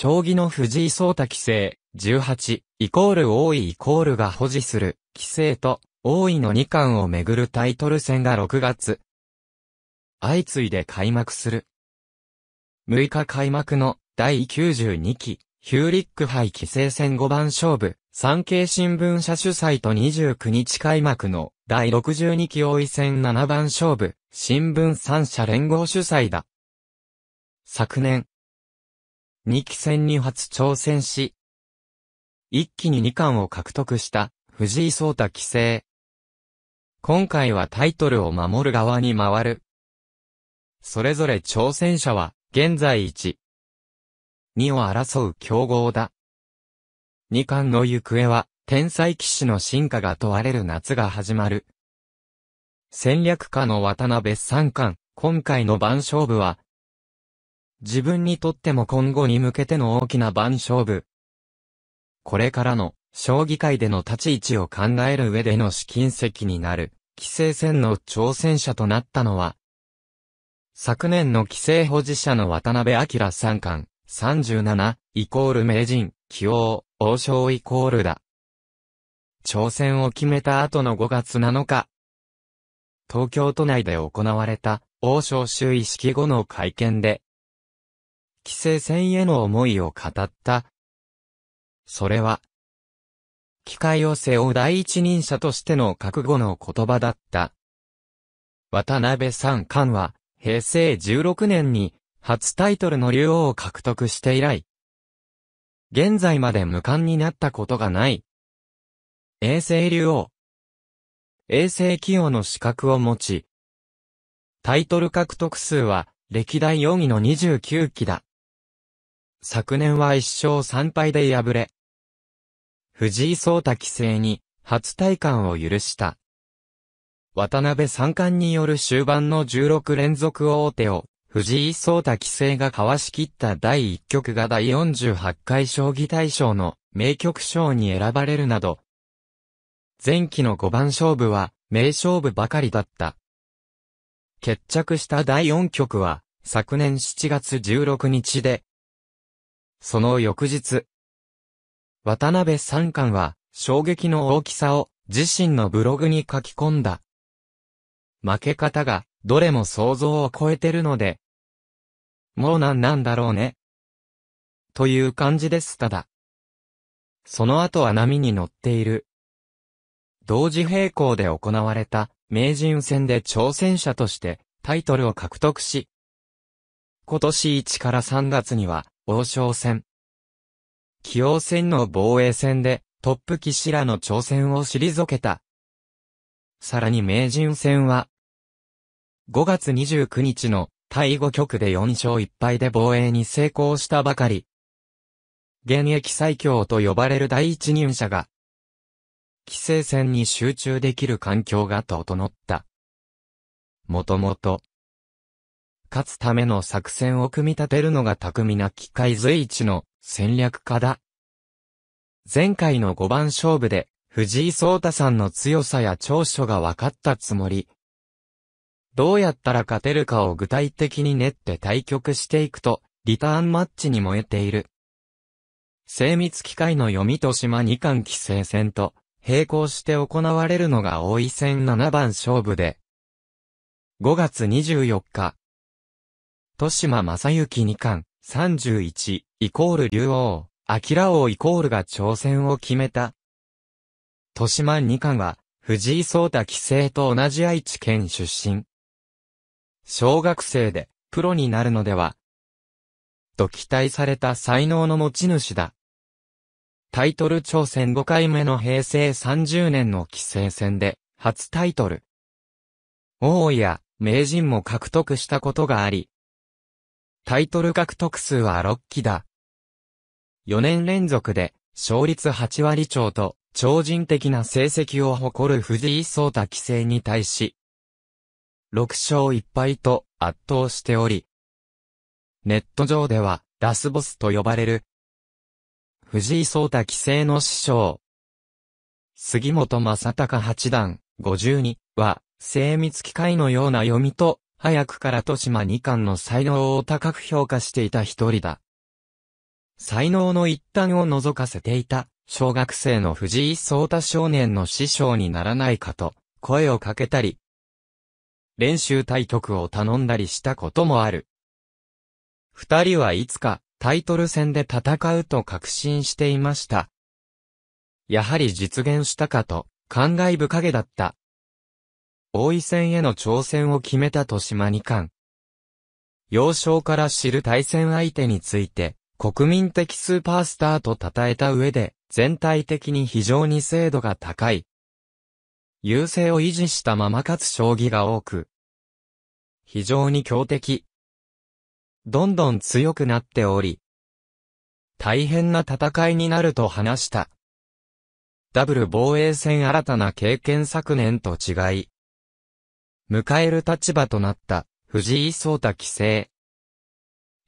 将棋の藤井聡太棋聖、18、イコール王位イコールが保持する、棋聖と、王位の二冠をめぐるタイトル戦が6月、相次いで開幕する。6日開幕の、第92期、ヒューリック杯棋聖戦5番勝負、産経新聞社主催と29日開幕の、第62期王位戦7番勝負、新聞3社連合主催だ。昨年、2期戦に初挑戦し、一気に2冠を獲得した藤井聡太棋聖。今回はタイトルを守る側に回る。それぞれ挑戦者は現在1、2を争う競合だ。2冠の行方は天才騎士の進化が問われる夏が始まる。戦略家の渡辺三冠、今回の番勝負は自分にとっても今後に向けての大きな番勝負。これからの、将棋界での立ち位置を考える上での試金石になる、規制戦の挑戦者となったのは、昨年の規制保持者の渡辺明三冠、37、イコール名人、起王、王将イコールだ。挑戦を決めた後の5月7日、東京都内で行われた、王将就位式後の会見で、棋聖戦への思いを語った。それは、機械を背負う第一人者としての覚悟の言葉だった。渡辺三冠は、平成16年に、初タイトルの竜王を獲得して以来、現在まで無冠になったことがない。衛星竜王。衛星企業の資格を持ち、タイトル獲得数は歴代4位の29期だ。昨年は1勝3敗で敗れ、藤井聡太棋聖に初体感を許した。渡辺三冠による終盤の16連続王手を藤井聡太棋聖がかわしきった第1局が第48回将棋大賞の名局賞に選ばれるなど、前期の5番勝負は名勝負ばかりだった。決着した第4局は昨年7月16日でその翌日、渡辺三冠は衝撃の大きさを自身のブログに書き込んだ。負け方がどれも想像を超えてるので、もうなんなんだろうね。という感じですただ。その後は波に乗っている。同時並行で行われた名人戦で挑戦者としてタイトルを獲得し、今年1から3月には王将戦。棋王戦の防衛戦で、トップ棋士らの挑戦を退けた。さらに名人戦は、5月29日の第5局で4勝1敗で防衛に成功したばかり。現役最強と呼ばれる第一人者が、規制戦に集中できる環境が整った。もともと、勝つための作戦を組み立てるのが巧みな機械随一の戦略家だ。前回の5番勝負で、藤井聡太さんの強さや長所が分かったつもり。どうやったら勝てるかを具体的に練って対局していくと、リターンマッチに燃えている。精密機械の読みと島2巻規制戦と、並行して行われるのが大井戦7番勝負で。5月24日、豊島正幸二冠、31、イコール竜王、明王イコールが挑戦を決めた。豊島二冠は、藤井聡太棋聖と同じ愛知県出身。小学生で、プロになるのでは、と期待された才能の持ち主だ。タイトル挑戦5回目の平成30年の棋聖戦で、初タイトル。王位や名人も獲得したことがあり、タイトル獲得数は6期だ。4年連続で、勝率8割超と、超人的な成績を誇る藤井聡太棋聖に対し、6勝1敗と圧倒しており、ネット上では、ラスボスと呼ばれる、藤井聡太棋聖の師匠、杉本正隆八段、52は、精密機械のような読みと早くから豊島二冠の才能を高く評価していた一人だ。才能の一端を覗かせていた、小学生の藤井聡太少年の師匠にならないかと、声をかけたり、練習対局を頼んだりしたこともある。二人はいつか、タイトル戦で戦うと確信していました。やはり実現したかと、感慨深げだった。王位戦への挑戦を決めた豊島二冠。幼少から知る対戦相手について、国民的スーパースターと称えた上で、全体的に非常に精度が高い。優勢を維持したまま勝つ将棋が多く、非常に強敵。どんどん強くなっており、大変な戦いになると話した。ダブル防衛戦新たな経験昨年と違い、迎える立場となった藤井聡太棋聖。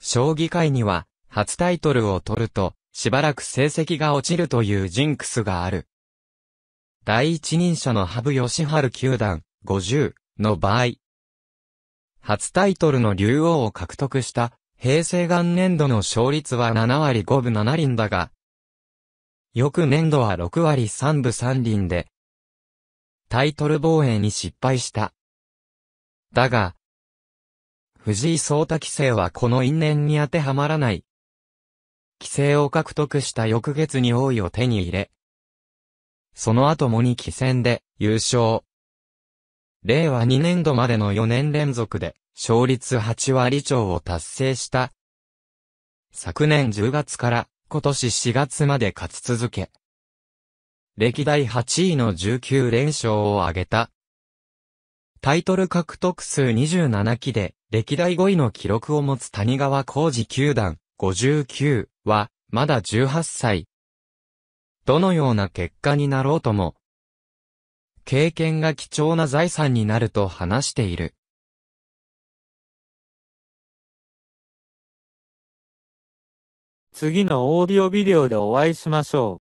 将棋界には初タイトルを取るとしばらく成績が落ちるというジンクスがある。第一人者の羽生善治九段50の場合、初タイトルの竜王を獲得した平成元年度の勝率は7割5分7厘だが、翌年度は6割3分3厘で、タイトル防衛に失敗した。だが、藤井聡太棋聖はこの因縁に当てはまらない。棋聖を獲得した翌月に王位を手に入れ、その後もに期戦で優勝。令和2年度までの4年連続で勝率8割超を達成した。昨年10月から今年4月まで勝ち続け、歴代8位の19連勝を挙げた。タイトル獲得数27期で、歴代5位の記録を持つ谷川浩二球団59は、まだ18歳。どのような結果になろうとも、経験が貴重な財産になると話している。次のオーディオビデオでお会いしましょう。